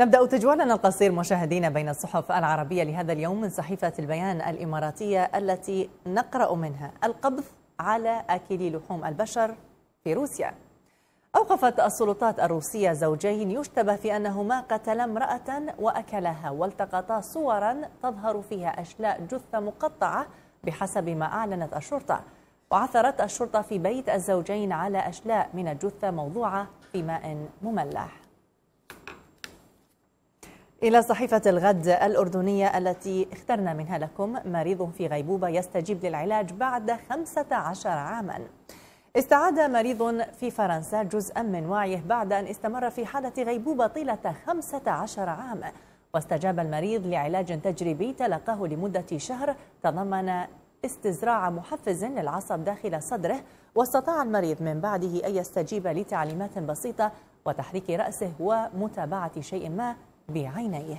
نبدأ تجوالنا القصير مشاهدينا بين الصحف العربية لهذا اليوم من صحيفة البيان الإماراتية التي نقرأ منها القبض على آكلي لحوم البشر في روسيا أوقفت السلطات الروسية زوجين يشتبه في أنهما قتلا امرأة وأكلها والتقطا صورا تظهر فيها أشلاء جثة مقطعة بحسب ما أعلنت الشرطة وعثرت الشرطة في بيت الزوجين على أشلاء من الجثة موضوعة في ماء مملح إلى صحيفة الغد الأردنية التي اخترنا منها لكم مريض في غيبوبة يستجيب للعلاج بعد 15 عاما استعاد مريض في فرنسا جزءا من وعيه بعد أن استمر في حالة غيبوبة طيلة 15 عاما واستجاب المريض لعلاج تجريبي تلقاه لمدة شهر تضمن استزراع محفز للعصب داخل صدره واستطاع المريض من بعده أن يستجيب لتعليمات بسيطة وتحريك رأسه ومتابعة شيء ما بعينيه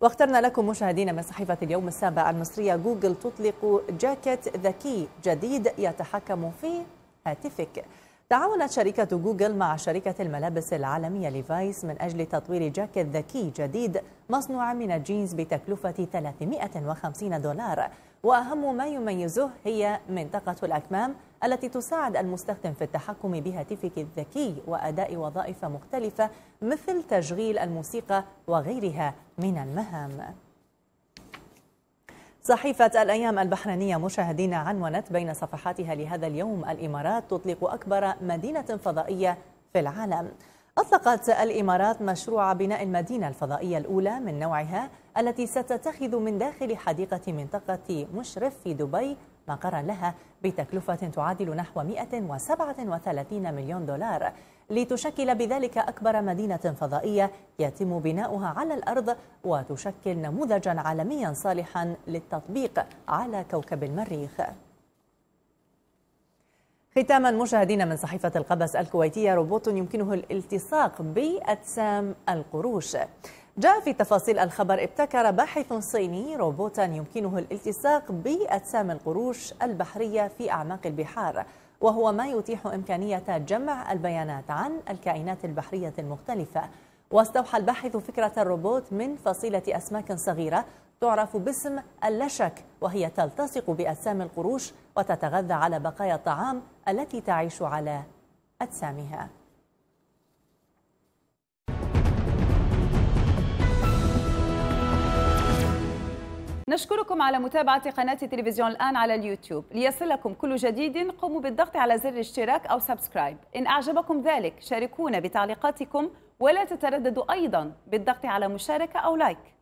واخترنا لكم مشاهدينا من صحيفة اليوم السابع المصرية جوجل تطلق جاكيت ذكي جديد يتحكم في هاتفك تعاونت شركة جوجل مع شركة الملابس العالمية ليفايس من أجل تطوير جاكيت ذكي جديد مصنوع من الجينز بتكلفة 350 دولار وأهم ما يميزه هي منطقة الأكمام التي تساعد المستخدم في التحكم بهاتفك الذكي وأداء وظائف مختلفة مثل تشغيل الموسيقى وغيرها من المهام صحيفة الأيام البحرينية مشاهدين عنونت بين صفحاتها لهذا اليوم الإمارات تطلق أكبر مدينة فضائية في العالم أطلقت الإمارات مشروع بناء المدينة الفضائية الأولى من نوعها التي ستتخذ من داخل حديقة منطقة مشرف في دبي مقرا لها بتكلفة تعادل نحو 137 مليون دولار لتشكل بذلك أكبر مدينة فضائية يتم بناؤها على الأرض وتشكل نموذجا عالميا صالحا للتطبيق على كوكب المريخ ختاما مشاهدينا من صحيفة القبس الكويتية روبوت يمكنه الالتصاق بأجسام القروش جاء في تفاصيل الخبر ابتكر باحث صيني روبوتا يمكنه الالتصاق بأجسام القروش البحرية في أعماق البحار وهو ما يتيح إمكانية جمع البيانات عن الكائنات البحرية المختلفة واستوحى الباحث فكرة الروبوت من فصيلة أسماك صغيرة تعرف باسم اللشك وهي تلتصق بأجسام القروش وتتغذى على بقايا الطعام التي تعيش على أجسامها نشكركم على متابعة قناة تلفزيون الآن على اليوتيوب ليصلكم كل جديد قوموا بالضغط على زر الاشتراك أو سبسكرايب إن أعجبكم ذلك شاركونا بتعليقاتكم ولا تترددوا أيضا بالضغط على مشاركة أو لايك